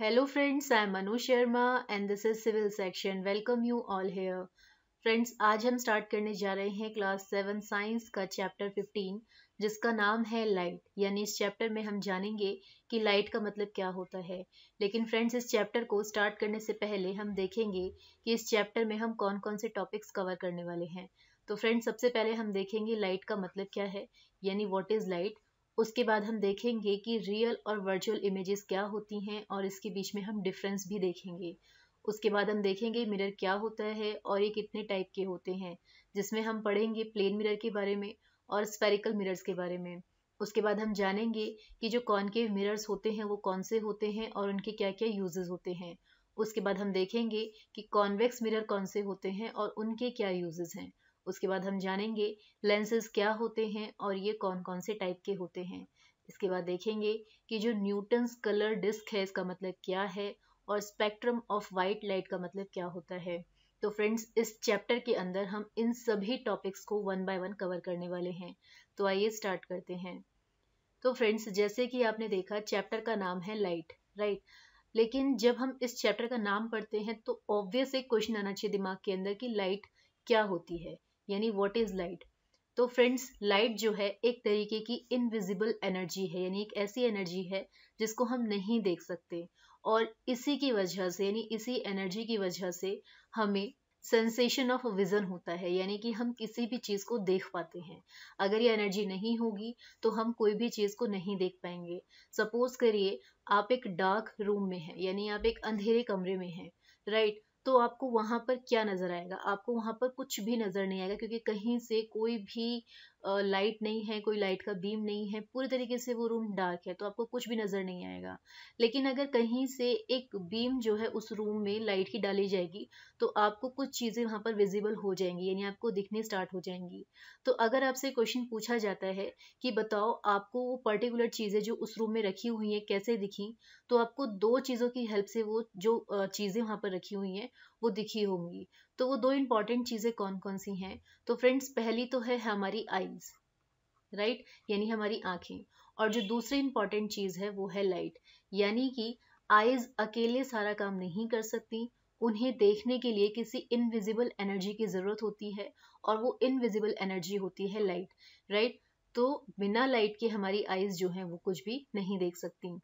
Hello friends I am Manu Sharma and this is civil section welcome you all here friends आज हम start करने जा रहे हैं क्लास सेवन साइंस का चैप्टर फिफ्टीन जिसका नाम है लाइट यानी इस चैप्टर में हम जानेंगे कि लाइट का मतलब क्या होता है लेकिन फ्रेंड्स इस चैप्टर को स्टार्ट करने से पहले हम देखेंगे कि इस चैप्टर में हम कौन कौन से टॉपिक्स कवर करने वाले हैं तो फ्रेंड्स सबसे पहले हम देखेंगे लाइट का मतलब क्या है यानी व्हाट इज़ लाइट उसके बाद हम देखेंगे कि रियल और वर्चुअल इमेजेस क्या होती हैं और इसके बीच में हम डिफरेंस भी देखेंगे उसके बाद हम देखेंगे मिरर क्या होता है और ये कितने टाइप के होते हैं जिसमें हम पढ़ेंगे प्लेन मिरर के बारे में और स्पेरिकल मिरर्स के बारे में उसके बाद हम जानेंगे कि जो कॉनकेव मिरर्स होते हैं वो कौन से होते हैं और उनके क्या क्या यूजेस होते हैं उसके बाद हम देखेंगे कि कॉन्वेक्स मिरर कौन से होते हैं और उनके क्या यूजेस हैं उसके बाद हम जानेंगे लेंसेज क्या होते हैं और ये कौन कौन से टाइप के होते हैं इसके बाद देखेंगे कि जो न्यूटन्स कलर डिस्क है इसका मतलब क्या है और स्पेक्ट्रम ऑफ वाइट लाइट का मतलब क्या होता है तो फ्रेंड्स इस चैप्टर के अंदर हम इन सभी टॉपिक्स को वन बाय वन कवर करने वाले हैं तो आइए स्टार्ट करते हैं तो फ्रेंड्स जैसे कि आपने देखा चैप्टर का नाम है लाइट राइट लेकिन जब हम इस चैप्टर का नाम पढ़ते हैं तो ऑब्वियस एक क्वेश्चन आना चाहिए दिमाग के अंदर कि लाइट क्या होती है यानी वॉट इज लाइट तो फ्रेंड्स लाइट जो है एक तरीके की इनविजिबल एनर्जी है यानी एक ऐसी एनर्जी है जिसको हम नहीं देख सकते और इसी की वजह से यानी इसी एनर्जी की वजह से हमें सेंसेशन ऑफ विजन होता है यानी कि हम किसी भी चीज़ को देख पाते हैं अगर ये एनर्जी नहीं होगी तो हम कोई भी चीज़ को नहीं देख पाएंगे सपोज करिए आप एक डार्क रूम में हैं यानी आप एक अंधेरे कमरे में हैं राइट तो आपको वहां पर क्या नज़र आएगा आपको वहां पर कुछ भी नज़र नहीं आएगा क्योंकि कहीं से कोई भी लाइट नहीं है कोई लाइट का बीम नहीं है पूरे तरीके से वो रूम डार्क है तो आपको कुछ भी नज़र नहीं आएगा लेकिन अगर कहीं से एक बीम जो है उस रूम में लाइट की डाली जाएगी तो आपको कुछ चीज़ें वहाँ पर विजिबल हो जाएंगी यानी आपको दिखने स्टार्ट हो जाएंगी तो अगर आपसे क्वेश्चन पूछा जाता है कि बताओ आपको वो पर्टिकुलर चीज़ें जो उस रूम में रखी हुई हैं कैसे दिखी तो आपको दो चीज़ों की हेल्प से वो जो चीज़ें वहाँ पर रखी हुई हैं वो दिखी होंगी तो वो दो इंपॉर्टेंट चीज़ें कौन कौन सी हैं तो फ्रेंड्स पहली तो है हमारी आईज राइट यानी हमारी आंखें और जो दूसरी इंपॉर्टेंट चीज़ है वो है लाइट यानी कि आईज अकेले सारा काम नहीं कर सकती उन्हें देखने के लिए किसी इनविजिबल एनर्जी की ज़रूरत होती है और वो इनविजिबल एनर्जी होती है लाइट राइट तो बिना लाइट के हमारी आइज़ जो है वो कुछ भी नहीं देख सकती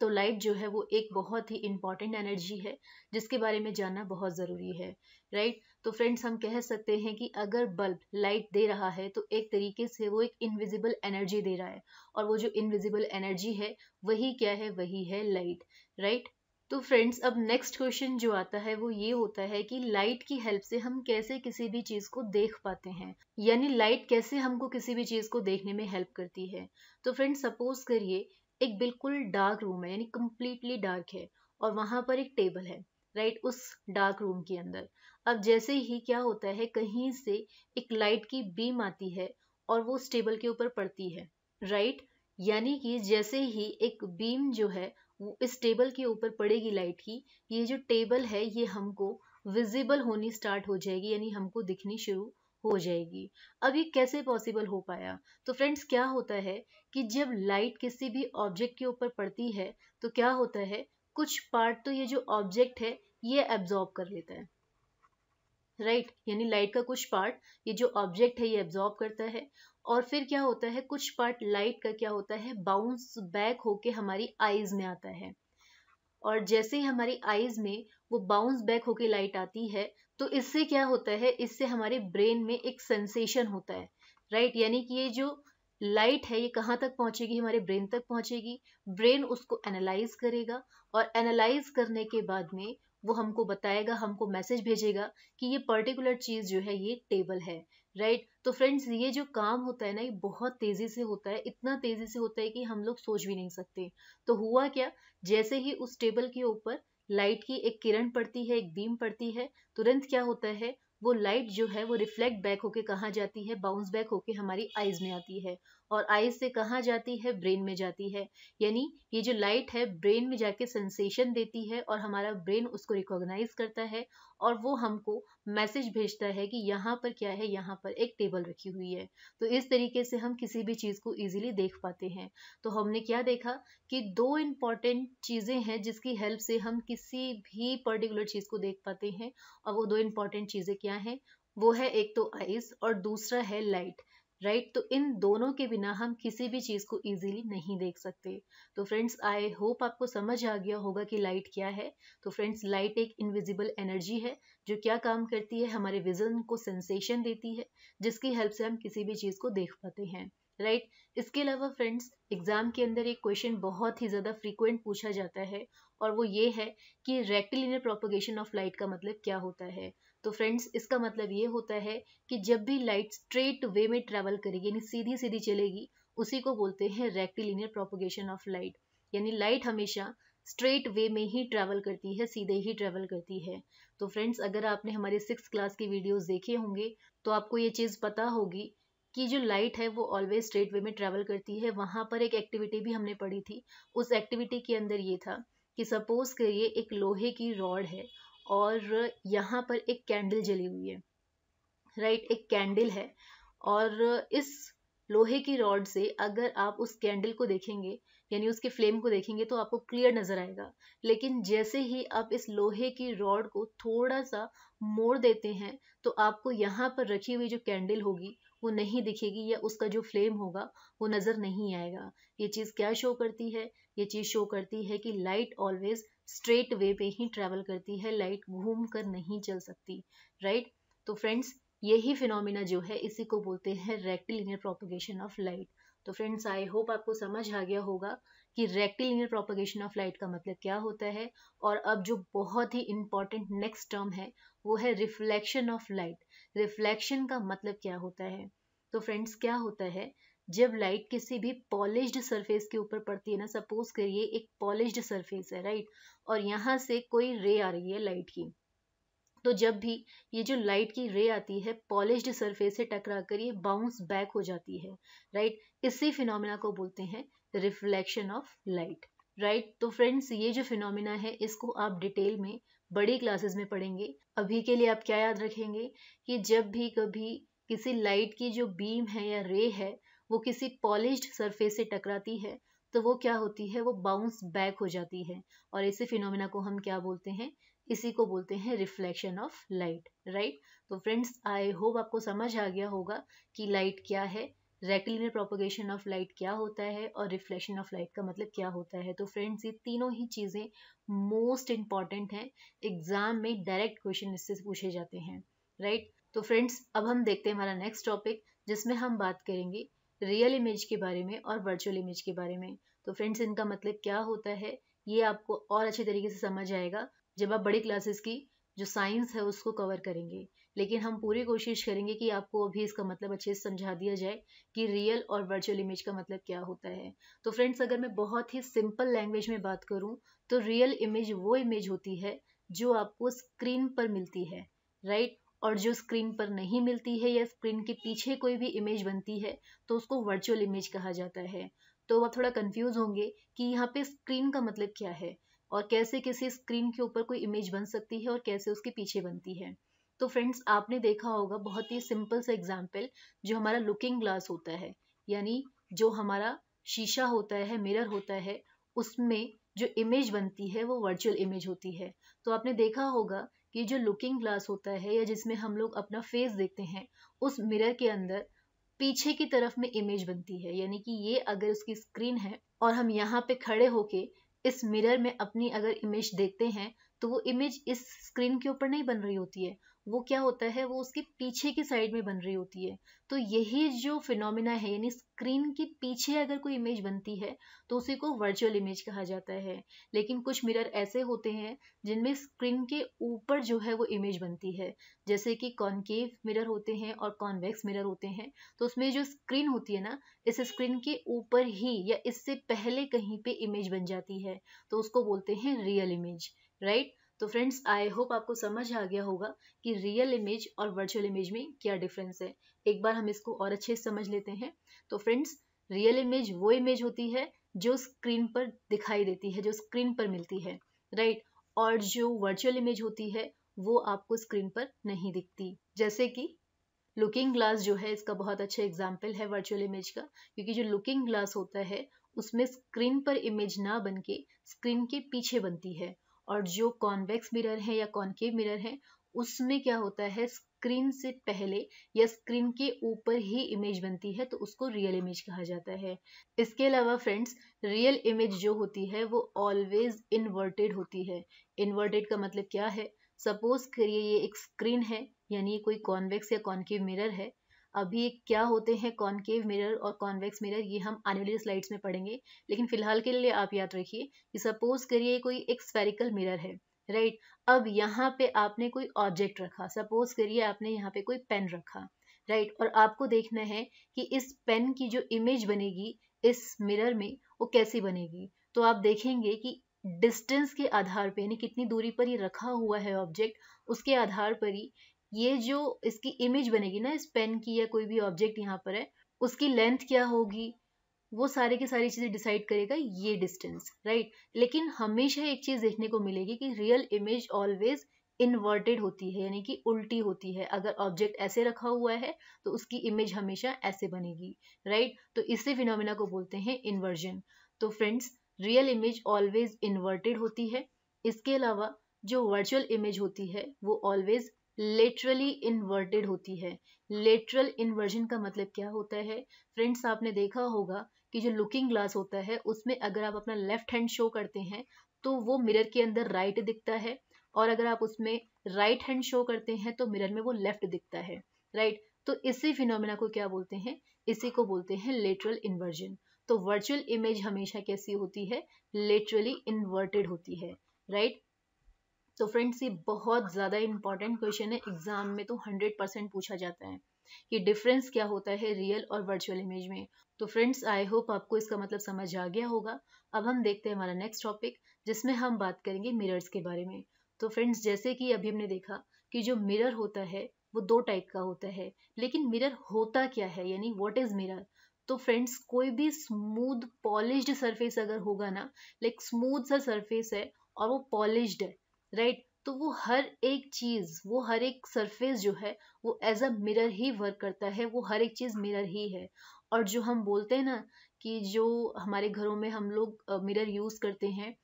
तो लाइट जो है वो एक बहुत ही इम्पॉर्टेंट एनर्जी है जिसके बारे में जानना बहुत ज़रूरी है राइट तो फ्रेंड्स हम कह सकते हैं कि अगर बल्ब लाइट दे रहा है तो एक तरीके से वो एक इनविजिबल एनर्जी दे रहा है और वो जो इनविजिबल एनर्जी है वही क्या है वही है लाइट राइट तो फ्रेंड्स अब नेक्स्ट क्वेश्चन जो आता है वो ये होता है कि लाइट की हेल्प से हम कैसे किसी भी चीज़ को देख पाते हैं यानी लाइट कैसे हमको किसी भी चीज़ को देखने में हेल्प करती है तो फ्रेंड्स सपोज करिए एक बिल्कुल डार्क रूम है यानी कम्प्लीटली डार्क है और वहां पर एक टेबल है राइट उस डार्क रूम के अंदर अब जैसे ही क्या होता है कहीं से एक लाइट की बीम आती है और वो उस टेबल के ऊपर पड़ती है राइट यानी कि जैसे ही एक बीम जो है वो इस टेबल के ऊपर पड़ेगी लाइट की ये जो टेबल है ये हमको विजिबल होनी स्टार्ट हो जाएगी यानी हमको दिखनी शुरू हो जाएगी अब ये कैसे पॉसिबल हो पाया तो फ्रेंड्स क्या होता है कि जब लाइट किसी भी ऑब्जेक्ट के ऊपर पड़ती है तो क्या होता है कुछ पार्ट तो ये जो ऑब्जेक्ट है ये एब्जॉर्ब कर लेता है राइट right? यानी लाइट का कुछ पार्ट ये जो ऑब्जेक्ट है ये एब्जॉर्ब करता है और फिर क्या होता है कुछ पार्ट लाइट का क्या होता है बाउंस बैक होके हमारी आईज में आता है और जैसे ही हमारी आईज में वो बाउंस बैक होके लाइट आती है तो इससे क्या होता है इससे हमारे ब्रेन में एक सेंसेशन होता है राइट यानी कि ये जो लाइट है ये कहाँ तक पहुँचेगी हमारे ब्रेन तक पहुँचेगी ब्रेन उसको एनालाइज करेगा और एनालाइज करने के बाद में वो हमको बताएगा हमको मैसेज भेजेगा कि ये पर्टिकुलर चीज़ जो है ये टेबल है राइट तो फ्रेंड्स ये जो काम होता है ना ये बहुत तेज़ी से होता है इतना तेज़ी से होता है कि हम लोग सोच भी नहीं सकते तो हुआ क्या जैसे ही उस टेबल के ऊपर लाइट की एक किरण पड़ती है एक बीम पड़ती है तुरंत क्या होता है वो लाइट जो है वो रिफ्लेक्ट बैक होके कहाँ जाती है बाउंस बैक होके हमारी आइज में आती है और आई से कहाँ जाती है ब्रेन में जाती है यानी ये जो लाइट है ब्रेन में जाके सेंसेशन देती है और हमारा ब्रेन उसको रिकॉग्नाइज करता है और वो हमको मैसेज भेजता है कि यहाँ पर क्या है यहाँ पर एक टेबल रखी हुई है तो इस तरीके से हम किसी भी चीज़ को ईजिली देख पाते हैं तो हमने क्या देखा कि दो इम्पॉर्टेंट चीज़ें हैं जिसकी हेल्प से हम किसी भी पर्टिकुलर चीज़ को देख पाते हैं और वो दो इम्पॉर्टेंट चीज़ें क्या हैं वो है एक तो आइस और दूसरा है लाइट राइट right? तो इन दोनों के बिना हम किसी भी चीज़ को इजीली नहीं देख सकते तो फ्रेंड्स आई होप आपको समझ आ गया होगा कि लाइट क्या है तो फ्रेंड्स लाइट एक इनविजिबल एनर्जी है जो क्या काम करती है हमारे विजन को सेंसेशन देती है जिसकी हेल्प से हम किसी भी चीज़ को देख पाते हैं राइट right? इसके अलावा फ्रेंड्स एग्जाम के अंदर एक क्वेश्चन बहुत ही ज़्यादा फ्रीक्वेंट पूछा जाता है और वो ये है कि रेक्टिलिनियर प्रोपोगेशन ऑफ लाइट का मतलब क्या होता है तो फ्रेंड्स इसका मतलब ये होता है कि जब भी लाइट स्ट्रेट वे में ट्रेवल करेगी यानी सीधी सीधी चलेगी उसी को बोलते हैं रेक्टिलिनियर प्रोपोगेशन ऑफ लाइट यानी लाइट हमेशा स्ट्रेट वे में ही ट्रैवल करती है सीधे ही ट्रैवल करती है तो फ्रेंड्स अगर आपने हमारे सिक्स क्लास के वीडियोस देखे होंगे तो आपको ये चीज़ पता होगी कि जो लाइट है वो ऑलवेज स्ट्रेट वे में ट्रैवल करती है वहाँ पर एक एक्टिविटी भी हमने पढ़ी थी उस एक्टिविटी के अंदर ये था कि सपोज करिए एक लोहे की रॉड है और यहाँ पर एक कैंडल जली हुई है राइट एक कैंडल है और इस लोहे की रॉड से अगर आप उस कैंडल को देखेंगे यानी उसके फ्लेम को देखेंगे तो आपको क्लियर नजर आएगा लेकिन जैसे ही आप इस लोहे की रॉड को थोड़ा सा मोड़ देते हैं तो आपको यहाँ पर रखी हुई जो कैंडल होगी वो नहीं दिखेगी या उसका जो फ्लेम होगा वो नजर नहीं आएगा ये चीज क्या शो करती है ये चीज शो करती है कि लाइट ऑलवेज स्ट्रेट वे पे ही ट्रेवल करती है लाइट घूम कर नहीं चल सकती राइट तो फ्रेंड्स यही फिनोमिना जो है इसी को बोलते हैं रेक्टिलिनियर प्रोपोगेशन ऑफ लाइट तो फ्रेंड्स आई होप आपको समझ आ गया होगा कि रेक्टिलिनियर प्रोपोगेशन ऑफ लाइट का मतलब क्या होता है और अब जो बहुत ही इंपॉर्टेंट नेक्स्ट टर्म है वो है रिफ्लेक्शन ऑफ लाइट रिफ्लेक्शन का मतलब क्या होता है तो फ्रेंड्स क्या होता है जब लाइट किसी भी पॉलिश्ड सरफेस के ऊपर पड़ती है ना सपोज करिए एक पॉलिश्ड सरफेस है राइट और यहाँ से कोई रे आ रही है लाइट की तो जब भी ये जो लाइट की रे आती है पॉलिश्ड सरफेस से टकरा कर ये बाउंस बैक हो जाती है राइट इसी फिनोमिना को बोलते हैं रिफ्लेक्शन ऑफ लाइट राइट तो फ्रेंड्स ये जो फिनोमिना है इसको आप डिटेल में बड़ी क्लासेस में पढ़ेंगे अभी के लिए आप क्या याद रखेंगे कि जब भी कभी किसी लाइट की जो बीम है या रे है वो किसी पॉलिश सरफेस से टकराती है तो वो क्या होती है वो बाउंस बैक हो जाती है और ऐसे फिनोमिना को हम क्या बोलते हैं इसी को बोलते हैं रिफ्लेक्शन ऑफ लाइट राइट तो फ्रेंड्स आई होप आपको समझ आ गया होगा कि लाइट क्या है रेक्टिलिनियर प्रोपोगेशन ऑफ लाइट क्या होता है और रिफ्लेक्शन ऑफ लाइट का मतलब क्या होता है तो फ्रेंड्स ये तीनों ही चीज़ें मोस्ट इम्पॉर्टेंट हैं एग्जाम में डायरेक्ट क्वेश्चन इससे पूछे जाते हैं राइट right? तो फ्रेंड्स अब हम देखते हैं हमारा नेक्स्ट टॉपिक जिसमें हम बात करेंगे रियल इमेज के बारे में और वर्चुअल इमेज के बारे में तो फ्रेंड्स इनका मतलब क्या होता है ये आपको और अच्छे तरीके से समझ आएगा जब आप बड़ी क्लासेस की जो साइंस है उसको कवर करेंगे लेकिन हम पूरी कोशिश करेंगे कि आपको अभी इसका मतलब अच्छे से समझा दिया जाए कि रियल और वर्चुअल इमेज का मतलब क्या होता है तो फ्रेंड्स अगर मैं बहुत ही सिंपल लैंग्वेज में बात करूं तो रियल इमेज वो इमेज होती है जो आपको स्क्रीन पर मिलती है राइट और जो स्क्रीन पर नहीं मिलती है या स्क्रीन के पीछे कोई भी इमेज बनती है तो उसको वर्चुअल इमेज कहा जाता है तो आप थोड़ा कंफ्यूज होंगे कि यहाँ पे स्क्रीन का मतलब क्या है और कैसे किसी स्क्रीन के ऊपर कोई इमेज बन सकती है और कैसे उसके पीछे बनती है तो फ्रेंड्स आपने देखा होगा बहुत ही सिंपल सा एग्जाम्पल जो हमारा लुकिंग ग्लास होता है यानी जो हमारा शीशा होता है मिरर होता है उसमें जो इमेज बनती है वो वर्चुअल इमेज होती है तो आपने देखा होगा कि जो लुकिंग ग्लास होता है या जिसमें हम लोग अपना फेस देखते हैं उस मिरर के अंदर पीछे की तरफ में इमेज बनती है यानी कि ये अगर उसकी स्क्रीन है और हम यहाँ पे खड़े होके इस मिरर में अपनी अगर इमेज देखते हैं तो वो इमेज इस स्क्रीन के ऊपर नहीं बन रही होती है वो क्या होता है वो उसके पीछे की साइड में बन रही होती है तो यही जो फिनोमिना है यानी स्क्रीन के पीछे अगर कोई इमेज बनती है तो उसी को वर्चुअल इमेज कहा जाता है लेकिन कुछ मिरर ऐसे होते हैं जिनमें स्क्रीन के ऊपर जो है वो इमेज बनती है जैसे कि कॉन्केव मिरर होते हैं और कॉन्वेक्स मिरर होते हैं तो उसमें जो स्क्रीन होती है ना इस स्क्रीन के ऊपर ही या इससे पहले कहीं पर इमेज बन जाती है तो उसको बोलते हैं रियल इमेज राइट तो फ्रेंड्स आई होप आपको समझ आ गया होगा कि रियल इमेज और वर्चुअल इमेज में क्या डिफरेंस है एक बार हम इसको और अच्छे से समझ लेते हैं तो फ्रेंड्स रियल इमेज वो इमेज होती है जो स्क्रीन पर दिखाई देती है जो स्क्रीन पर मिलती है राइट और जो वर्चुअल इमेज होती है वो आपको स्क्रीन पर नहीं दिखती जैसे कि लुकिंग ग्लास जो है इसका बहुत अच्छा एग्जाम्पल है वर्चुअल इमेज का क्योंकि जो लुकिंग ग्लास होता है उसमें स्क्रीन पर इमेज ना बन के स्क्रीन के पीछे बनती है और जो कॉन्वेक्स मिरर है या कॉन्केव मिरर है उसमें क्या होता है स्क्रीन से पहले या स्क्रीन के ऊपर ही इमेज बनती है तो उसको रियल इमेज कहा जाता है इसके अलावा फ्रेंड्स रियल इमेज जो होती है वो ऑलवेज इन्वर्टेड होती है इन्वर्टेड का मतलब क्या है सपोज करिए ये एक स्क्रीन है यानी कोई कॉन्वेक्स या कॉन्केव मिरर है अभी क्या होते हैं कॉन्केव मिरर और कॉन्वेक्स मिरर ये हम आने वाली स्लाइड्स में पढ़ेंगे लेकिन फिलहाल के लिए आप याद रखिए कि सपोज करिए कोई एक स्पेरिकल मिरर है राइट right? अब यहाँ पे आपने कोई ऑब्जेक्ट रखा सपोज करिए आपने यहाँ पे कोई पेन रखा राइट right? और आपको देखना है कि इस पेन की जो इमेज बनेगी इस मिरर में वो कैसी बनेगी तो आप देखेंगे कि डिस्टेंस के आधार पे यानी कितनी दूरी पर ये रखा हुआ है ऑब्जेक्ट उसके आधार पर ही ये जो इसकी इमेज बनेगी ना इस पेन की या कोई भी ऑब्जेक्ट यहाँ पर है उसकी लेंथ क्या होगी वो सारे के सारी चीज़ें डिसाइड करेगा ये डिस्टेंस राइट लेकिन हमेशा एक चीज़ देखने को मिलेगी कि रियल इमेज ऑलवेज इन्वर्टेड होती है यानी कि उल्टी होती है अगर ऑब्जेक्ट ऐसे रखा हुआ है तो उसकी इमेज हमेशा ऐसे बनेगी राइट तो इसी फिनोमिना को बोलते हैं इन्वर्जन तो friends real image always inverted होती है इसके अलावा जो वर्चुअल इमेज होती है वो ऑलवेज लेटरली इन्वर्टेड होती है लेटरल इन्वर्जन का मतलब क्या होता है फ्रेंड्स आपने देखा होगा कि जो लुकिंग ग्लास होता है उसमें अगर आप अपना लेफ्ट हैंड शो करते हैं तो वो मिरर के अंदर राइट right दिखता है और अगर आप उसमें राइट हैंड शो करते हैं तो मिरर में वो लेफ्ट दिखता है राइट right? तो इसी फिनोमिना को क्या बोलते हैं इसी को बोलते हैं लेटरल इन्वर्जन तो वर्चुअल इमेज हमेशा कैसी होती है लेटरली इन्वर्टेड होती है राइट तो फ्रेंड्स ये बहुत ज़्यादा इंपॉर्टेंट क्वेश्चन है एग्जाम में तो हंड्रेड परसेंट पूछा जाता है कि डिफरेंस क्या होता है रियल और वर्चुअल इमेज में तो फ्रेंड्स आई होप आपको इसका मतलब समझ आ गया होगा अब हम देखते हैं हमारा नेक्स्ट टॉपिक जिसमें हम बात करेंगे मिरर्स के बारे में तो फ्रेंड्स जैसे कि अभी हमने देखा कि जो मिरर होता है वो दो टाइप का होता है लेकिन मिरर होता क्या है यानी व्हाट इज़ मिरर तो फ्रेंड्स कोई भी स्मूथ पॉलिश्ड सरफेस अगर होगा ना लाइक स्मूथ सा सरफेस है और वो पॉलिश्ड है राइट तो वो हर एक चीज़ वो हर एक सरफेस जो है वो एज अ मिरर ही वर्क करता है वो हर एक चीज़ मिरर ही है और जो हम बोलते हैं ना कि जो हमारे घरों में हम लोग मिरर यूज़ करते हैं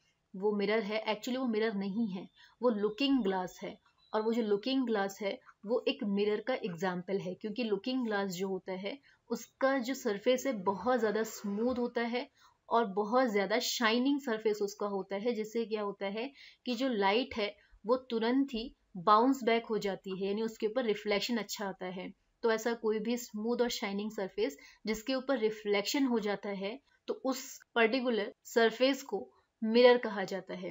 वो मिरर है एक्चुअली वो मिरर नहीं है वो लुकिंग ग्लास है और वो जो लुकिंग ग्लास है वो एक मिरर का एग्जाम्पल है क्योंकि लुकिंग ग्लास जो होता है उसका जो सरफेस है बहुत ज़्यादा स्मूथ होता है और बहुत ज़्यादा शाइनिंग सरफेस उसका होता है जिससे क्या होता है कि जो लाइट है वो तुरंत ही बाउंस बैक हो जाती है यानी उसके ऊपर रिफ्लेक्शन अच्छा आता है तो ऐसा कोई भी स्मूथ और शाइनिंग सरफेस जिसके ऊपर रिफ्लेक्शन हो जाता है तो उस पर्टिकुलर सरफेस को मिरर कहा जाता है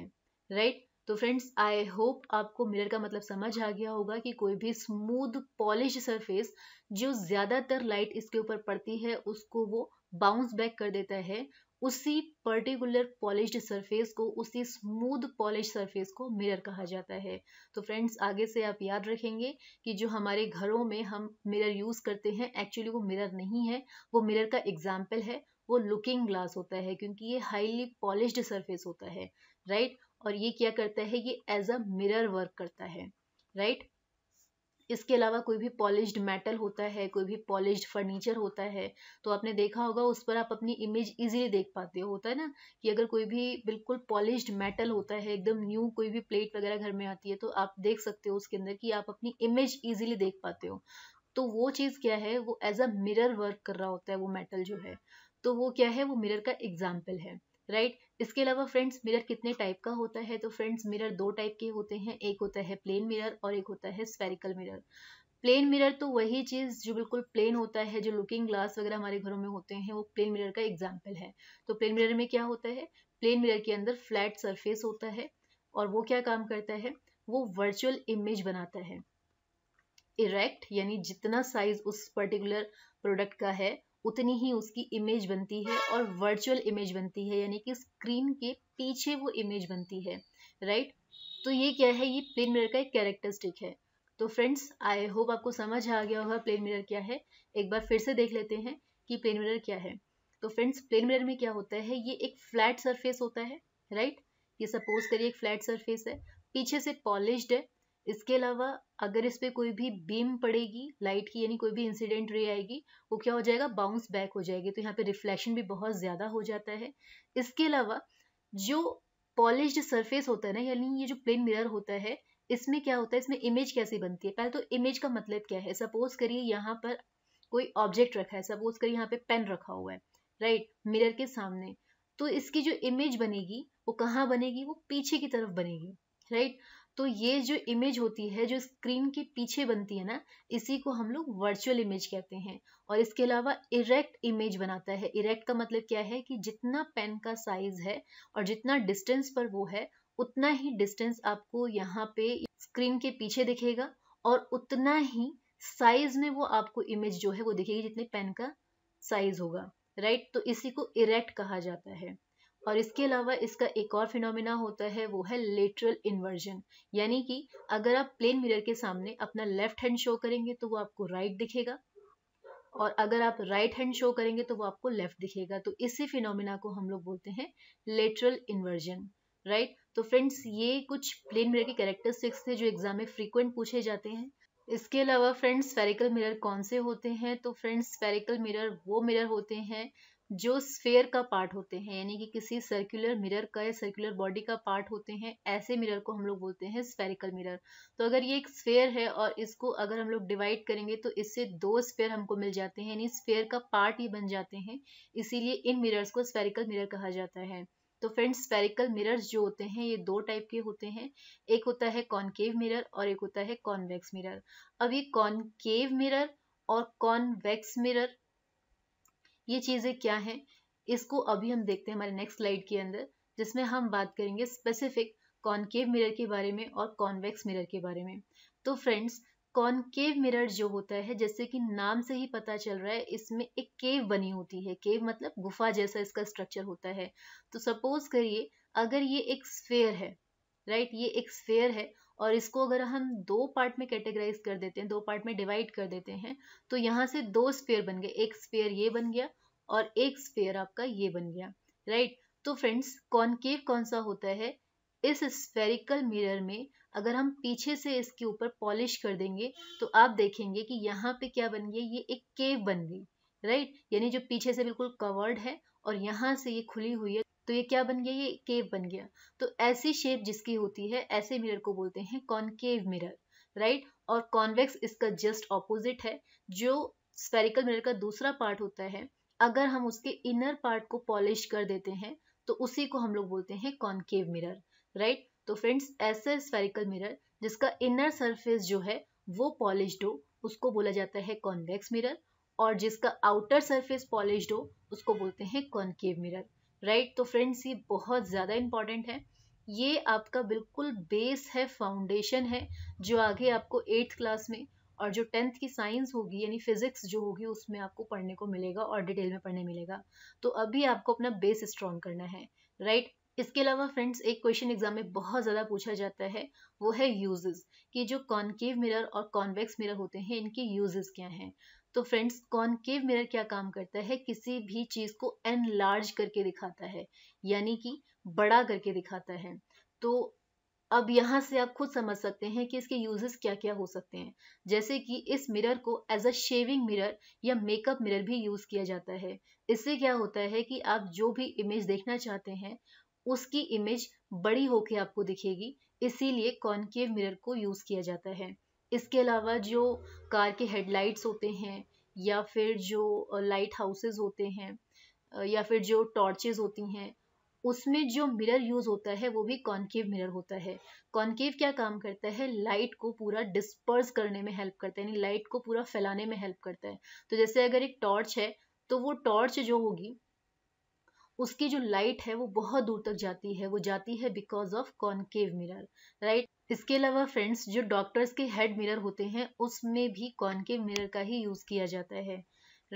राइट right? तो फ्रेंड्स आई होप आपको मिरर का मतलब समझ आ गया होगा कि कोई भी स्मूथ पॉलिश सरफेस जो ज़्यादातर लाइट इसके ऊपर पड़ती है उसको वो बाउंस बैक कर देता है उसी पर्टिकुलर पॉलिश सरफेस को उसी स्मूथ पॉलिश सरफेस को मिरर कहा जाता है तो फ्रेंड्स आगे से आप याद रखेंगे कि जो हमारे घरों में हम मिरर यूज़ करते हैं एक्चुअली वो मिरर नहीं है वो मिरर का एग्जाम्पल है वो लुकिंग ग्लास होता है क्योंकि ये हाईली पॉलिश सरफेस होता है राइट और ये क्या करता है ये एज अ मिरर वर्क करता है राइट इसके अलावा कोई भी पॉलिश मेटल होता है कोई भी पॉलिश फर्नीचर होता है तो आपने देखा होगा उस पर आप अपनी इमेज इजीली देख पाते हो होता है ना कि अगर कोई भी बिल्कुल पॉलिश मेटल होता है एकदम न्यू कोई भी प्लेट वगैरह घर में आती है तो आप देख सकते हो उसके अंदर कि आप अपनी इमेज ईजिली देख पाते हो तो वो चीज़ क्या है वो एज अ मिरर वर्क कर रहा होता है वो मेटल जो है तो वो क्या है वो मिरर का एग्जाम्पल है राइट right? इसके अलावा फ्रेंड्स मिरर कितने टाइप का होता है तो फ्रेंड्स मिरर दो टाइप के होते हैं एक होता है प्लेन मिरर और एक होता है स्पेरिकल मिरर प्लेन मिरर तो वही चीज़ जो बिल्कुल प्लेन होता है जो लुकिंग ग्लास वगैरह हमारे घरों में होते हैं वो प्लेन मिरर का एग्जाम्पल है तो प्लेन मिरर में क्या होता है प्लेन मिरर के अंदर फ्लैट सरफेस होता है और वो क्या काम करता है वो वर्चुअल इमेज बनाता है इरेक्ट यानी जितना साइज उस पर्टिकुलर प्रोडक्ट का है उतनी ही उसकी इमेज बनती है और वर्चुअल इमेज बनती है यानी कि स्क्रीन के पीछे वो इमेज बनती है राइट तो ये क्या है ये प्लेन मिरर का एक कैरेक्टरिस्टिक है तो फ्रेंड्स आई होप आपको समझ आ गया होगा प्लेन मिरर क्या है एक बार फिर से देख लेते हैं कि प्लेन मिरर क्या है तो फ्रेंड्स प्लेन मिरर में क्या होता है ये एक फ्लैट सरफेस होता है राइट ये सपोज करिए एक फ्लैट सरफेस है पीछे से पॉलिश्ड है इसके अलावा अगर इस पर कोई भी बीम पड़ेगी लाइट की यानी कोई भी इंसिडेंट रे आएगी वो क्या हो जाएगा बाउंस बैक हो जाएगी तो यहाँ पे रिफ्लेक्शन भी बहुत ज़्यादा हो जाता है इसके अलावा जो पॉलिश सरफेस होता है ना यानी ये जो प्लेन मिरर होता है इसमें क्या होता है इसमें इमेज कैसे बनती है पहले तो इमेज का मतलब क्या है सपोज करिए यहाँ पर कोई ऑब्जेक्ट रखा है सपोज करिए यहाँ पे पेन रखा हुआ है राइट मिरर के सामने तो इसकी जो इमेज बनेगी वो कहाँ बनेगी वो पीछे की तरफ बनेगी राइट तो ये जो इमेज होती है जो स्क्रीन के पीछे बनती है ना इसी को हम लोग वर्चुअल इमेज कहते हैं और इसके अलावा इरेक्ट इमेज बनाता है इरेक्ट का मतलब क्या है कि जितना पेन का साइज है और जितना डिस्टेंस पर वो है उतना ही डिस्टेंस आपको यहाँ पे स्क्रीन के पीछे दिखेगा और उतना ही साइज में वो आपको इमेज जो है वो दिखेगी जितने पेन का साइज होगा राइट तो इसी को इरेक्ट कहा जाता है और इसके अलावा इसका एक और फिनोमिना होता है वो है लेटरल इन्वर्जन यानी कि अगर आप प्लेन मिरर के सामने अपना लेफ्ट हैंड शो करेंगे तो वो आपको राइट right दिखेगा और अगर आप राइट right हैंड शो करेंगे तो वो आपको लेफ्ट दिखेगा तो इसी फिनोमिना को हम लोग बोलते हैं लेटरल इन्वर्जन राइट तो फ्रेंड्स ये कुछ प्लेन मिरर के कैरेक्टरिस्टिक्स थे जो एग्जाम में फ्रीक्वेंट पूछे जाते हैं इसके अलावा फ्रेंड्स फेरिकल मिरर कौन से होते हैं तो फ्रेंड्स फेरिकल मिरर वो मिरर होते हैं जो स्फेयर का पार्ट होते हैं यानी कि किसी सर्कुलर मिरर का या सर्कुलर बॉडी का पार्ट होते हैं ऐसे मिरर को हम लोग बोलते हैं स्फेरिकल मिरर तो अगर ये एक स्फेयर है और इसको अगर हम लोग डिवाइड करेंगे तो इससे दो स्फेयर हमको मिल जाते हैं यानी स्फेयर का पार्ट ही बन जाते हैं इसीलिए इन मिरर्स को स्फेरिकल मिरर कहा जाता है तो फ्रेंड्स स्फेरिकल मिरर्स जो होते हैं ये दो टाइप के होते हैं एक होता है कॉनकेव मिरर और एक होता है कॉन्वेक्स मिरर अब ये कॉनकेव मिरर और कॉन्वेक्स मिरर ये चीज़ें क्या हैं इसको अभी हम देखते हैं हमारे नेक्स्ट स्लाइड के अंदर जिसमें हम बात करेंगे स्पेसिफिक कॉन्केव मिरर के बारे में और कॉन्वेक्स मिरर के बारे में तो फ्रेंड्स कॉन्केव मिरर जो होता है जैसे कि नाम से ही पता चल रहा है इसमें एक केव बनी होती है केव मतलब गुफा जैसा इसका स्ट्रक्चर होता है तो सपोज करिए अगर ये एक स्फेयर है राइट ये एक स्फेयर है और इसको अगर हम दो पार्ट में कैटेगराइज कर देते हैं दो पार्ट में डिवाइड कर देते हैं तो यहाँ से दो स्पेयर बन गए एक स्पेयर ये बन गया और एक स्पेयर आपका ये बन गया राइट तो फ्रेंड्स कॉन्केव कौन सा होता है इस स्पेरिकल मिरर में अगर हम पीछे से इसके ऊपर पॉलिश कर देंगे तो आप देखेंगे कि यहाँ पे क्या बन गया ये एक केव बन गई राइट यानी जो पीछे से बिल्कुल कवर्ड है और यहाँ से ये खुली हुई है तो ये क्या बन गया ये केव बन गया तो ऐसी शेप जिसकी होती है ऐसे मिरर को बोलते हैं कॉनकेव मिरर राइट और कॉन्वेक्स इसका जस्ट ऑपोजिट है जो स्पेरिकल मिरर का दूसरा पार्ट होता है अगर हम उसके इनर पार्ट को पॉलिश कर देते हैं तो उसी को हम लोग बोलते हैं कॉनकेव मिरर राइट तो फ्रेंड्स ऐसे स्पेरिकल मिरर जिसका इनर सरफेस जो है वो पॉलिश हो उसको बोला जाता है कॉन्वेक्स मिरर और जिसका आउटर सरफेस पॉलिश हो उसको बोलते हैं कॉनकेव मिरर राइट तो फ्रेंड्स ये बहुत ज़्यादा इम्पॉर्टेंट है ये आपका बिल्कुल बेस है फाउंडेशन है जो आगे आपको एट्थ क्लास में और जो टेंथ की साइंस होगी यानी फिजिक्स जो होगी उसमें आपको पढ़ने को मिलेगा और डिटेल में पढ़ने मिलेगा तो अभी आपको अपना बेस स्ट्रॉन्ग करना है राइट इसके अलावा फ्रेंड्स एक क्वेश्चन एग्जाम में बहुत ज़्यादा पूछा जाता है वो है यूजेस कि जो कॉन्केव मिरर और कॉन्वेक्स मिरर होते हैं इनके यूजेस क्या हैं तो फ्रेंड्स कॉनकेव मिरर क्या काम करता है किसी भी चीज को एन लार्ज करके दिखाता है यानी कि बड़ा करके दिखाता है तो अब यहाँ से आप खुद समझ सकते हैं कि इसके यूजेस क्या क्या हो सकते हैं जैसे कि इस मिरर को एज अ शेविंग मिरर या मेकअप मिरर भी यूज किया जाता है इससे क्या होता है कि आप जो भी इमेज देखना चाहते हैं उसकी इमेज बड़ी होके आपको दिखेगी इसीलिए कॉनकेव मिरर को यूज किया जाता है इसके अलावा जो कार के हेडलाइट्स होते हैं या फिर जो लाइट हाउसेस होते हैं या फिर जो टॉर्चेज होती हैं उसमें जो मिरर यूज़ होता है वो भी कॉन्केव मिरर होता है कॉन्केव क्या काम करता है लाइट को पूरा डिस्पर्स करने में हेल्प करता है यानी लाइट को पूरा फैलाने में हेल्प करता है तो जैसे अगर एक टॉर्च है तो वो टॉर्च जो होगी उसकी जो लाइट है वो बहुत दूर तक जाती है वो जाती है because of concave mirror right इसके अलावा फ्रेंड्स जो डॉक्टर्स के हेड मिरर होते हैं उसमें भी कॉनकेव मिरर का ही यूज़ किया जाता है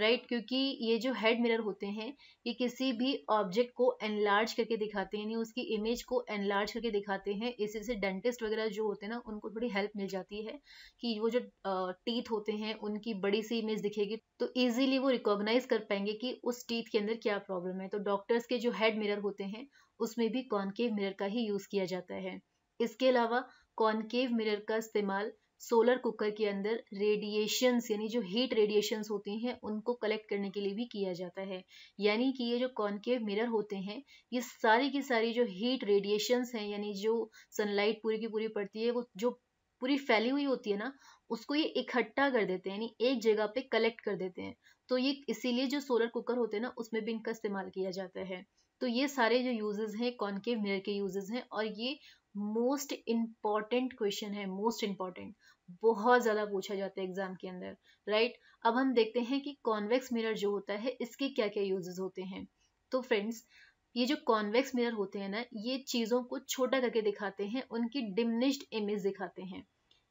राइट right? क्योंकि ये जो हेड मिरर होते हैं ये किसी भी ऑब्जेक्ट को एनलार्ज करके दिखाते हैं यानी उसकी इमेज को एनलार्ज करके दिखाते हैं इससे से डेंटिस्ट वगैरह जो होते हैं ना उनको थोड़ी हेल्प मिल जाती है कि वो जो टीथ होते हैं उनकी बड़ी सी इमेज दिखेगी तो ईजिली वो रिकॉग्नाइज कर पाएंगे कि उस टीथ के अंदर क्या प्रॉब्लम है तो डॉक्टर्स के जो हेड मिरर होते हैं उसमें भी कॉनकेव मिरर का ही यूज़ किया जाता है इसके अलावा कॉनकेव मिरर का इस्तेमाल सोलर कुकर के अंदर रेडिएशंस यानी जो हीट रेडिएशंस होती हैं उनको कलेक्ट करने के लिए भी किया जाता है यानी कि ये जो कॉन्केव मिरर होते हैं ये सारी की सारी जो हीट रेडिएशंस हैं यानी जो सनलाइट पूरी की पूरी पड़ती है वो जो पूरी फैली हुई होती है ना उसको ये इकट्ठा कर देते हैं यानी एक जगह पे कलेक्ट कर देते हैं तो ये इसीलिए जो सोलर कुकर होते हैं ना उसमें भी इनका इस्तेमाल किया जाता है तो ये सारे जो यूजेस हैं कॉन्केव मिरर के यूजेस हैं और ये मोस्ट इम्पॉर्टेंट क्वेश्चन है मोस्ट इम्पॉर्टेंट बहुत ज़्यादा पूछा जाता है एग्जाम के अंदर राइट right? अब हम देखते हैं कि कॉन्वेक्स मिरर जो होता है इसके क्या क्या यूजेस होते हैं तो फ्रेंड्स ये जो कॉन्वेक्स मिरर होते हैं ना ये चीज़ों को छोटा करके दिखाते हैं उनकी डिमनिश्ड इमेज दिखाते हैं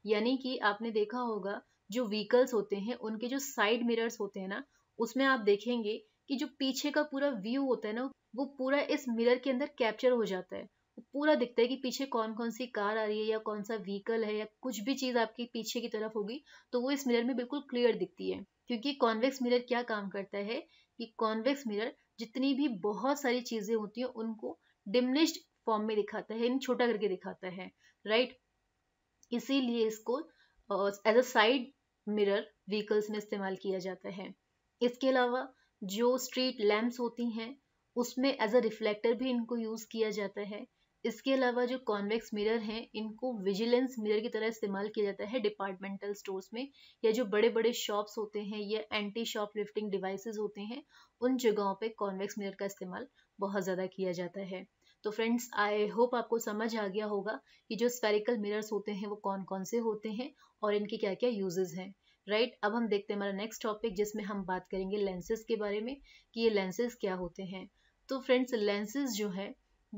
यानी कि आपने देखा होगा जो व्हीकल्स होते हैं उनके जो साइड मिरर्स होते हैं ना उसमें आप देखेंगे कि जो पीछे का पूरा व्यू होता है ना वो पूरा इस मिरर के अंदर कैप्चर हो जाता है पूरा दिखता है कि पीछे कौन कौन सी कार आ रही है या कौन सा व्हीकल है या कुछ भी चीज़ आपके पीछे की तरफ होगी तो वो इस मिरर में बिल्कुल क्लियर दिखती है क्योंकि कॉन्वेक्स मिरर क्या काम करता है कि कॉन्वेक्स मिरर जितनी भी बहुत सारी चीज़ें होती हैं उनको डिमनिश्ड फॉर्म में दिखाता है इन छोटा करके दिखाता है राइट इसीलिए इसको as a side mirror vehicles में इस्तेमाल किया जाता है इसके अलावा जो स्ट्रीट लैम्प्स होती हैं उसमें एज अ रिफ्लेक्टर भी इनको यूज़ किया जाता है इसके अलावा जो कॉन्वेक्स मिरर हैं इनको विजिलेंस मिरर की तरह इस्तेमाल किया जाता है डिपार्टमेंटल स्टोर्स में या जो बड़े बड़े शॉप्स होते हैं या एंटी शॉप लिफ्टिंग डिवाइसेस होते हैं उन जगहों पे कॉन्वेक्स मिरर का इस्तेमाल बहुत ज़्यादा किया जाता है तो फ्रेंड्स आई होप आपको समझ आ गया होगा कि जो स्पेरिकल मिरर्स होते हैं वो कौन कौन से होते हैं और इनके क्या क्या यूजेज़ हैं राइट right? अब हम देखते हैं हमारा नेक्स्ट टॉपिक जिसमें हम बात करेंगे लेंसेज के बारे में कि ये लेंसेज क्या होते हैं तो फ्रेंड्स लेंसेज जो है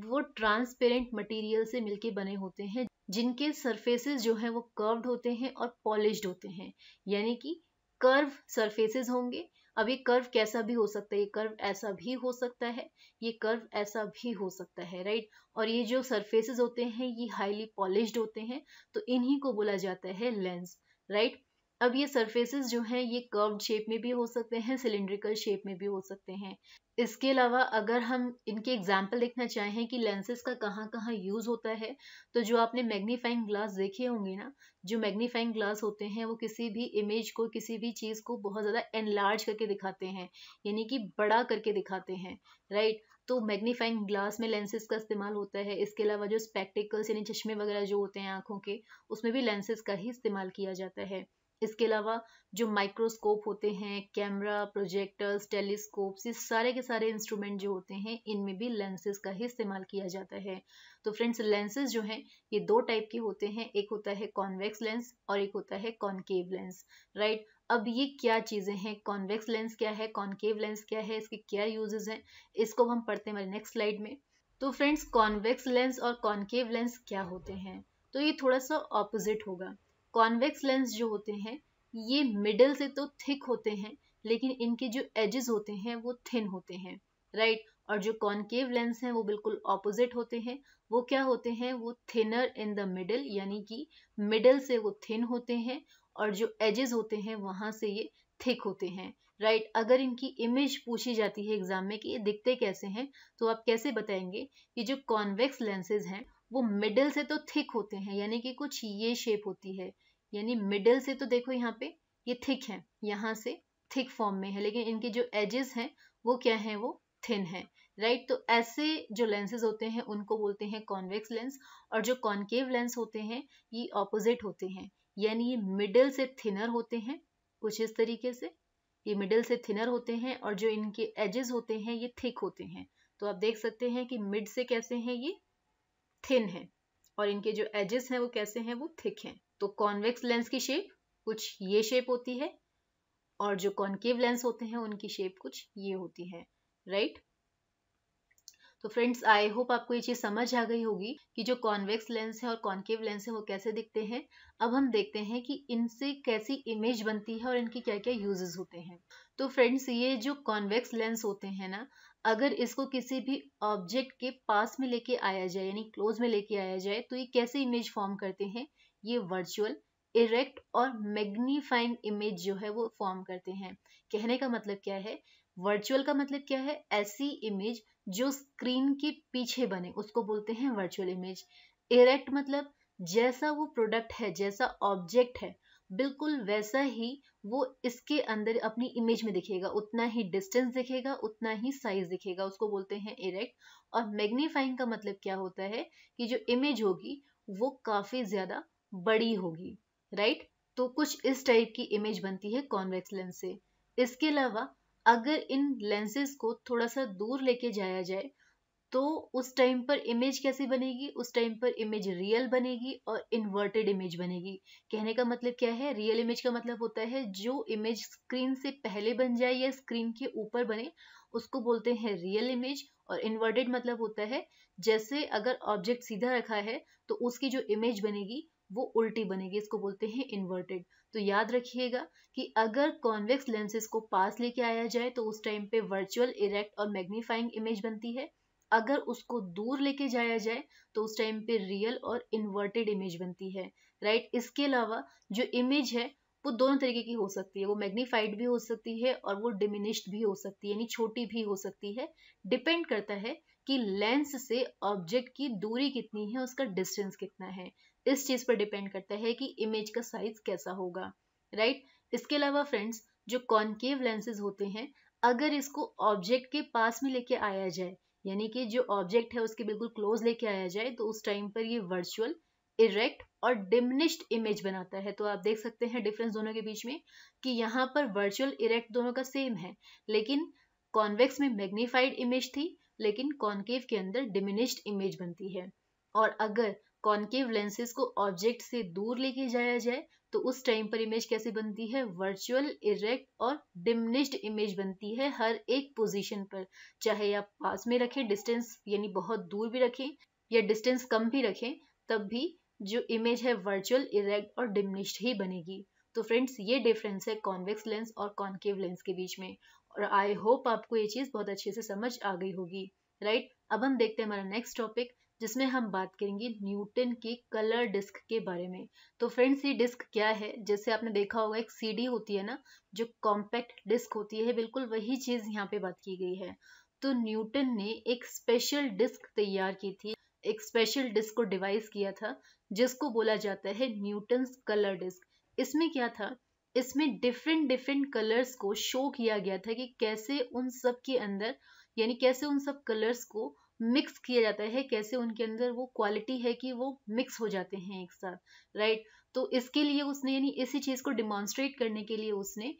वो ट्रांसपेरेंट मटेरियल से मिलके बने होते हैं जिनके सरफेसेस जो हैं वो कर्व्ड होते हैं और पॉलिश्ड होते हैं यानी कि कर्व सरफेसेस होंगे अब ये कर्व कैसा भी हो सकता है ये कर्व ऐसा भी हो सकता है ये कर्व ऐसा भी हो सकता है राइट और ये जो सरफेसेस होते हैं ये हाईली पॉलिश्ड होते हैं तो इन्हीं को बोला जाता है लेंस राइट अब ये सरफेसेस जो हैं ये कर्व शेप में भी हो सकते हैं सिलेंड्रिकल शेप में भी हो सकते हैं इसके अलावा अगर हम इनके एग्जाम्पल देखना चाहें कि लेंसेज का कहाँ कहाँ यूज़ होता है तो जो आपने मैग्नीफाइंग ग्लास देखे होंगे ना जो मैग्नीफाइंग ग्लास होते हैं वो किसी भी इमेज को किसी भी चीज़ को बहुत ज़्यादा एनलार्ज करके दिखाते हैं यानी कि बड़ा करके दिखाते हैं राइट तो मैग्नीफाइंग ग्लास में लेंसेज का इस्तेमाल होता है इसके अलावा जो स्पेक्टिकल्स यानी चश्मे वगैरह जो होते हैं आँखों के उसमें भी लेंसेज का ही इस्तेमाल किया जाता है इसके अलावा जो माइक्रोस्कोप होते हैं कैमरा प्रोजेक्टर्स टेलीस्कोप्स ये सारे के सारे इंस्ट्रूमेंट जो होते हैं इनमें भी लेंसेज का ही इस्तेमाल किया जाता है तो फ्रेंड्स लेंसेज जो हैं ये दो टाइप के होते हैं एक होता है कॉन्वेक्स लेंस और एक होता है कॉन्केव लेंस राइट अब ये क्या चीज़ें हैं कॉन्वेक्स लेंस क्या है कॉन्केव लेंस क्या है इसके क्या यूजेज हैं इसको हम पढ़ते हैं हमारे नेक्स्ट स्लाइड में तो फ्रेंड्स कॉन्वेक्स लेंस और कॉन्केव लेंस क्या होते हैं तो ये थोड़ा सा ऑपोजिट होगा कॉन्वेक्स लेंस जो होते हैं ये मिडल से तो थिक होते हैं लेकिन इनके जो एजेस होते हैं वो थिन होते हैं राइट right? और जो कॉन्केव लेंस हैं वो बिल्कुल ऑपोजिट होते हैं वो क्या होते हैं वो थिनर इन द मिडल यानी कि मिडल से वो थिन होते हैं और जो एजेस होते हैं वहाँ से ये थिक होते हैं राइट right? अगर इनकी इमेज पूछी जाती है एग्जाम में कि ये दिखते कैसे हैं तो आप कैसे बताएंगे कि जो कॉन्वेक्स लेंसेज हैं वो मिडिल से तो थिक होते हैं यानी कि कुछ ये शेप होती है यानी मिडिल से तो देखो यहाँ पे ये थिक है यहाँ से थिक फॉर्म में है लेकिन इनके जो एजेस हैं वो क्या है वो थिन है राइट तो ऐसे जो लेंसेज होते हैं उनको बोलते हैं कॉन्वेक्स लेंस और जो कॉन्केव लेंस होते हैं ये ऑपोजिट होते हैं यानी ये मिडल से थिनर होते हैं कुछ इस तरीके से ये मिडिल से थिनर होते हैं और जो इनके एजेस होते हैं ये थिक होते हैं तो आप देख सकते हैं कि मिड से कैसे हैं ये थिन है और इनके जो एजेस हैं वो कैसे हैं वो थिक हैं तो कॉन्वेक्स लेंस की शेप कुछ ये शेप होती है और जो कॉन्केव लेंस होते हैं उनकी शेप कुछ ये होती है राइट तो फ्रेंड्स आई होप आपको ये चीज़ समझ आ गई होगी कि जो कॉन्वेक्स लेंस है और कॉन्केव लेंस है वो कैसे दिखते हैं अब हम देखते हैं कि इनसे कैसी इमेज बनती है और इनके क्या क्या यूजेस होते हैं तो फ्रेंड्स ये जो कॉन्वेक्स लेंस होते हैं ना अगर इसको किसी भी ऑब्जेक्ट के पास में लेके आया जाए यानी क्लोज में लेके आया जाए तो ये कैसे इमेज फॉर्म करते हैं ये वर्चुअल इरेक्ट और मैग्नीफाइंग इमेज जो है वो फॉर्म करते हैं कहने का मतलब क्या है वर्चुअल का मतलब क्या है ऐसी इमेज जो स्क्रीन के पीछे बने उसको बोलते हैं वर्चुअल इमेज इरेक्ट मतलब जैसा वो प्रोडक्ट है जैसा ऑब्जेक्ट है बिल्कुल वैसा ही वो इसके अंदर अपनी इमेज में दिखेगा उतना ही डिस्टेंस दिखेगा उतना ही साइज दिखेगा उसको बोलते हैं इरेक्ट और मैग्नीफाइंग का मतलब क्या होता है कि जो इमेज होगी वो काफ़ी ज़्यादा बड़ी होगी राइट तो कुछ इस टाइप की इमेज बनती है कॉन्वेक्स लेंस से इसके अलावा अगर इन लेंसेज को थोड़ा सा दूर लेके जाया जाए तो उस टाइम पर इमेज कैसी बनेगी उस टाइम पर इमेज रियल बनेगी और इन्वर्टेड इमेज बनेगी कहने का मतलब क्या है रियल इमेज का मतलब होता है जो इमेज स्क्रीन से पहले बन जाए या स्क्रीन के ऊपर बने उसको बोलते हैं रियल इमेज और इन्वर्टेड मतलब होता है जैसे अगर ऑब्जेक्ट सीधा रखा है तो उसकी जो इमेज बनेगी वो उल्टी बनेगी इसको बोलते हैं इन्वर्टेड तो याद रखिएगा कि अगर कॉन्वेक्स लेंसेज को पास लेके आया जाए तो उस टाइम पे वर्चुअल इरेक्ट और मैग्नीफाइंग इमेज बनती है अगर उसको दूर लेके जाया जाए तो उस टाइम पे रियल और इन्वर्टेड इमेज बनती है राइट इसके अलावा जो इमेज है वो दोनों तरीके की हो सकती है वो मैग्नीफाइड भी हो सकती है और वो डिमिनिश्ड भी हो सकती है यानी छोटी भी हो सकती है डिपेंड करता है कि लेंस से ऑब्जेक्ट की दूरी कितनी है उसका डिस्टेंस कितना है इस चीज पर डिपेंड करता है कि इमेज का साइज कैसा होगा राइट इसके अलावा फ्रेंड्स जो कॉन्केव लेंसेज होते हैं अगर इसको ऑब्जेक्ट के पास में लेके आया जाए यानी कि जो ऑब्जेक्ट है उसके बिल्कुल क्लोज लेके आया जाए तो उस टाइम पर ये वर्चुअल इरेक्ट और डिमिनिश्ड इमेज बनाता है तो आप देख सकते हैं डिफरेंस दोनों के बीच में कि यहाँ पर वर्चुअल इरेक्ट दोनों का सेम है लेकिन कॉन्वेक्स में मैग्निफाइड इमेज थी लेकिन कॉन्केव के अंदर डिमिनिश्ड इमेज बनती है और अगर कॉन्केव लेंसेज को ऑब्जेक्ट से दूर लेके जाया जाए तो उस टाइम पर इमेज कैसे बनती है वर्चुअल इरेक्ट और डिमनिश्ड इमेज बनती है हर एक पोजीशन पर चाहे आप पास में रखें डिस्टेंस यानी बहुत दूर भी रखें या डिस्टेंस कम भी रखें तब भी जो इमेज है वर्चुअल इरेक्ट और डिमनिश्ड ही बनेगी तो फ्रेंड्स ये डिफरेंस है कॉन्वेक्स लेंस और कॉन्केव लेंस के बीच में और आई होप आपको ये चीज़ बहुत अच्छे से समझ आ गई होगी राइट अब हम देखते हैं हमारा नेक्स्ट टॉपिक जिसमें हम बात करेंगे न्यूटन के कलर डिस्क के बारे में तो फ्रेंड्स ये डिस्क क्या है जैसे आपने देखा होगा एक सीडी होती है ना जो कॉम्पैक्ट डिस्क होती है बिल्कुल वही चीज़ यहाँ पे बात की गई है तो न्यूटन ने एक स्पेशल डिस्क तैयार की थी एक स्पेशल डिस्क को डिवाइस किया था जिसको बोला जाता है न्यूटन कलर डिस्क इसमें क्या था इसमें डिफरेंट डिफरेंट कलर्स को शो किया गया था कि कैसे उन सब के अंदर यानी कैसे उन सब कलर्स को मिक्स किया जाता है कैसे उनके अंदर वो क्वालिटी है कि वो मिक्स हो जाते हैं एक साथ राइट तो इसके लिए उसने यानी इसी चीज़ को डिमॉन्स्ट्रेट करने के लिए उसने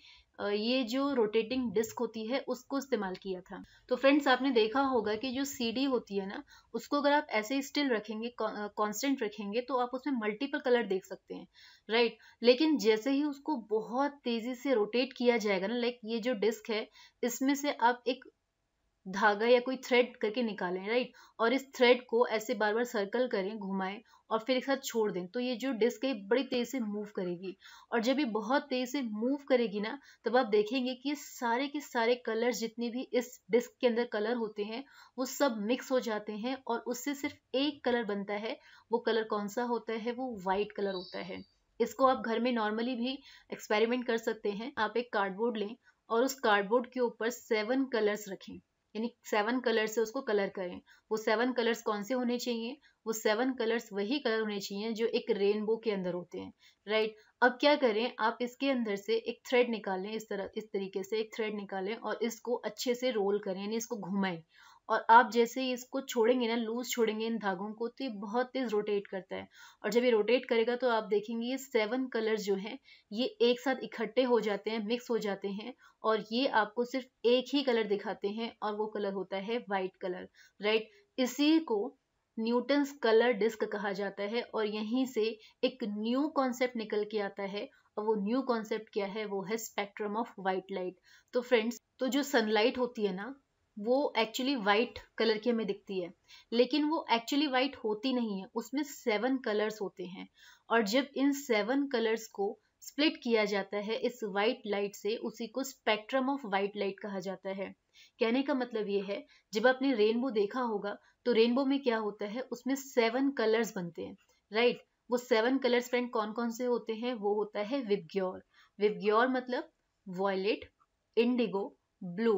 ये जो रोटेटिंग डिस्क होती है उसको इस्तेमाल किया था तो फ्रेंड्स आपने देखा होगा कि जो सीडी होती है ना उसको अगर आप ऐसे ही स्टिल रखेंगे कांस्टेंट रखेंगे तो आप उसमें मल्टीपल कलर देख सकते हैं राइट लेकिन जैसे ही उसको बहुत तेज़ी से रोटेट किया जाएगा ना लाइक ये जो डिस्क है इसमें से आप एक धागा या कोई थ्रेड करके निकालें राइट और इस थ्रेड को ऐसे बार बार सर्कल करें घुमाएं और फिर एक साथ छोड़ दें तो ये जो डिस्क है बड़ी तेज से मूव करेगी और जब ये बहुत तेज से मूव करेगी ना तब आप देखेंगे कि सारे के सारे कलर्स जितने भी इस डिस्क के अंदर कलर होते हैं वो सब मिक्स हो जाते हैं और उससे सिर्फ एक कलर बनता है वो कलर कौन सा होता है वो वाइट कलर होता है इसको आप घर में नॉर्मली भी एक्सपेरिमेंट कर सकते हैं आप एक कार्डबोर्ड लें और उस कार्डबोर्ड के ऊपर सेवन कलर्स रखें यानी सेवन कलर से उसको कलर करें वो सेवन कलर्स कौन से होने चाहिए वो सेवन कलर्स वही कलर होने चाहिए जो एक रेनबो के अंदर होते हैं राइट अब क्या करें आप इसके अंदर से एक थ्रेड निकालें इस तरह इस तरीके से एक थ्रेड निकालें और इसको अच्छे से रोल करें यानी इसको घुमाएं और आप जैसे ही इसको छोड़ेंगे ना लूज छोड़ेंगे इन धागों को तो ये बहुत तेज रोटेट करता है और जब ये रोटेट करेगा तो आप देखेंगे ये सेवन कलर्स जो हैं ये एक साथ इकट्ठे हो जाते हैं मिक्स हो जाते हैं और ये आपको सिर्फ एक ही कलर दिखाते हैं और वो कलर होता है वाइट कलर राइट इसी को न्यूटन्स कलर डिस्क कहा जाता है और यहीं से एक न्यू कॉन्सेप्ट निकल के आता है और वो न्यू कॉन्सेप्ट क्या है वो है स्पेक्ट्रम ऑफ वाइट लाइट तो फ्रेंड्स तो जो सनलाइट होती है ना वो एक्चुअली वाइट कलर की हमें दिखती है लेकिन वो एक्चुअली वाइट होती नहीं है उसमें सेवन कलर्स होते हैं और जब इन सेवन कलर्स को स्प्लिट किया जाता है इस वाइट लाइट से उसी को स्पेक्ट्रम ऑफ वाइट लाइट कहा जाता है कहने का मतलब ये है जब आपने रेनबो देखा होगा तो रेनबो में क्या होता है उसमें सेवन कलर्स बनते हैं राइट right? वो सेवन कलर्स फ्रेंड कौन कौन से होते हैं वो होता है विबग्योर विबग्योर मतलब violet indigo blue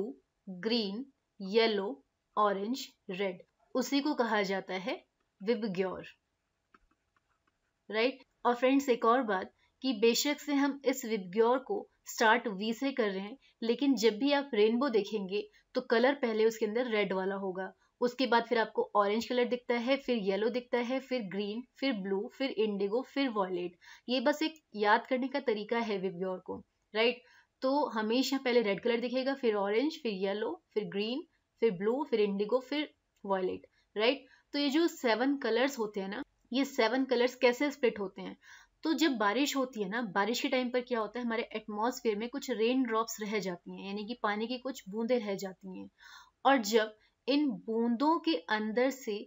green yellow orange red उसी को कहा जाता है विबग्योर राइट और फ्रेंड्स एक और बात कि बेशक से हम इस विबग्योर को स्टार्ट वी से कर रहे हैं लेकिन जब भी आप रेनबो देखेंगे तो कलर पहले उसके अंदर रेड वाला होगा उसके बाद फिर आपको ऑरेंज कलर दिखता है फिर येलो दिखता है फिर ग्रीन फिर ब्लू फिर इंडिगो फिर वॉयलेट ये बस एक याद करने का तरीका है विबग्योर को राइट तो हमेशा पहले रेड कलर दिखेगा फिर ऑरेंज फिर येलो फिर ग्रीन फिर ब्लू फिर इंडिगो फिर वॉयलेट राइट तो ये जो सेवन कलर्स होते हैं ना ये सेवन कलर्स कैसे स्प्लिट होते हैं तो जब बारिश होती है ना बारिश के टाइम पर क्या होता है हमारे एटमोसफेयर में कुछ रेन ड्रॉप्स रह जाती हैं यानी कि पानी की कुछ बूंदें रह जाती हैं और जब इन बूंदों के अंदर से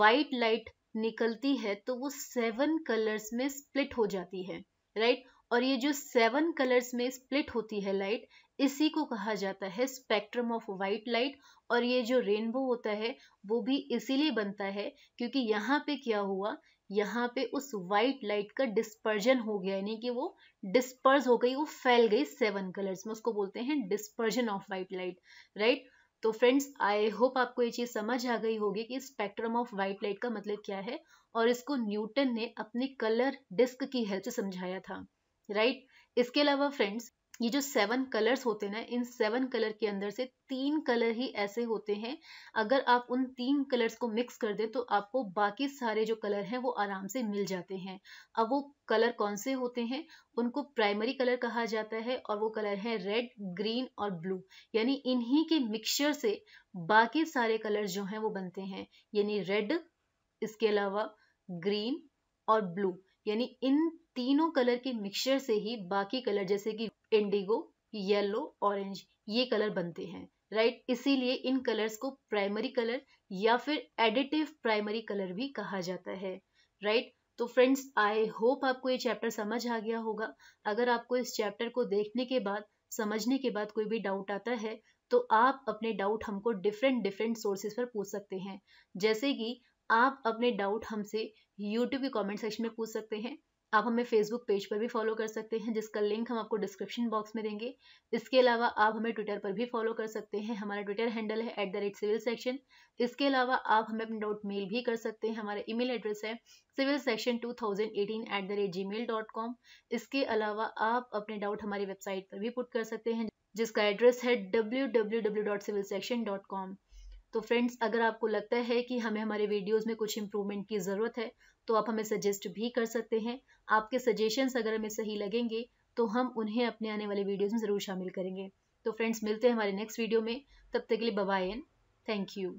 वाइट लाइट निकलती है तो वो सेवन कलर्स में स्प्लिट हो जाती है राइट और ये जो सेवन कलर्स में स्प्लिट होती है लाइट इसी को कहा जाता है स्पेक्ट्रम ऑफ वाइट लाइट और ये जो रेनबो होता है वो भी इसीलिए बनता है क्योंकि यहाँ पे क्या हुआ यहाँ पे उस वाइट लाइट का डिस्पर्जन हो गया यानी कि वो डिस्पर्ज हो गई वो फैल गई सेवन कलर्स में उसको बोलते हैं dispersion of white light right तो फ्रेंड्स आई होप आपको ये चीज़ समझ आ गई होगी कि स्पेक्ट्रम ऑफ वाइट लाइट का मतलब क्या है और इसको न्यूटन ने अपने कलर डिस्क की हेल्प से समझाया था राइट right? इसके अलावा फ्रेंड्स ये जो सेवन कलर्स होते हैं ना इन सेवन कलर के अंदर से तीन कलर ही ऐसे होते हैं अगर आप उन तीन कलर्स को मिक्स कर दें तो आपको बाकी सारे जो कलर हैं वो आराम से मिल जाते हैं अब वो कलर कौन से होते हैं उनको प्राइमरी कलर कहा जाता है और वो कलर है रेड ग्रीन और ब्लू यानी इन्हीं के मिक्सचर से बाकी सारे कलर जो हैं वो बनते हैं यानी रेड इसके अलावा ग्रीन और ब्लू यानी इन तीनों कलर के मिक्सचर से ही बाकी कलर जैसे कि इंडिगो येलो ऑरेंज ये कलर बनते हैं राइट right? इसीलिए इन कलर्स को प्राइमरी कलर या फिर एडिटिव प्राइमरी कलर भी कहा जाता है राइट right? तो फ्रेंड्स आई होप आपको ये चैप्टर समझ आ गया होगा अगर आपको इस चैप्टर को देखने के बाद समझने के बाद कोई भी डाउट आता है तो आप अपने डाउट हमको डिफरेंट डिफरेंट सोर्सेज पर पूछ सकते हैं जैसे कि आप अपने डाउट हमसे यूट्यूब के कमेंट सेक्शन में पूछ सकते हैं आप हमें फेसबुक पेज पर भी फॉलो कर सकते हैं जिसका लिंक हम आपको डिस्क्रिप्शन बॉक्स में देंगे इसके अलावा आप हमें ट्विटर पर भी फॉलो कर सकते हैं हमारा ट्विटर हैंडल है at the rate civil section इसके अलावा आप हमें अपने डॉट मेल भी कर सकते हैं हमारा ईमेल एड्रेस है civil section two thousand eighteen at the rate Gmail dot com इसके अलावा आप अपने डाउट हमारी वेबसाइट पर भी पुट कर सकते हैं जिसका एड्रेस है W W W dot civil section dot com तो फ्रेंड्स अगर आपको लगता है कि हमें हमारे वीडियोज में कुछ इम्प्रूवमेंट की ज़रूरत है तो आप हमें सजेस्ट भी कर सकते हैं आपके सजेशंस अगर हमें सही लगेंगे तो हम उन्हें अपने आने वाले वीडियोज़ में ज़रूर शामिल करेंगे तो फ्रेंड्स मिलते हैं हमारे नेक्स्ट वीडियो में तब तक के लिए एन थैंक यू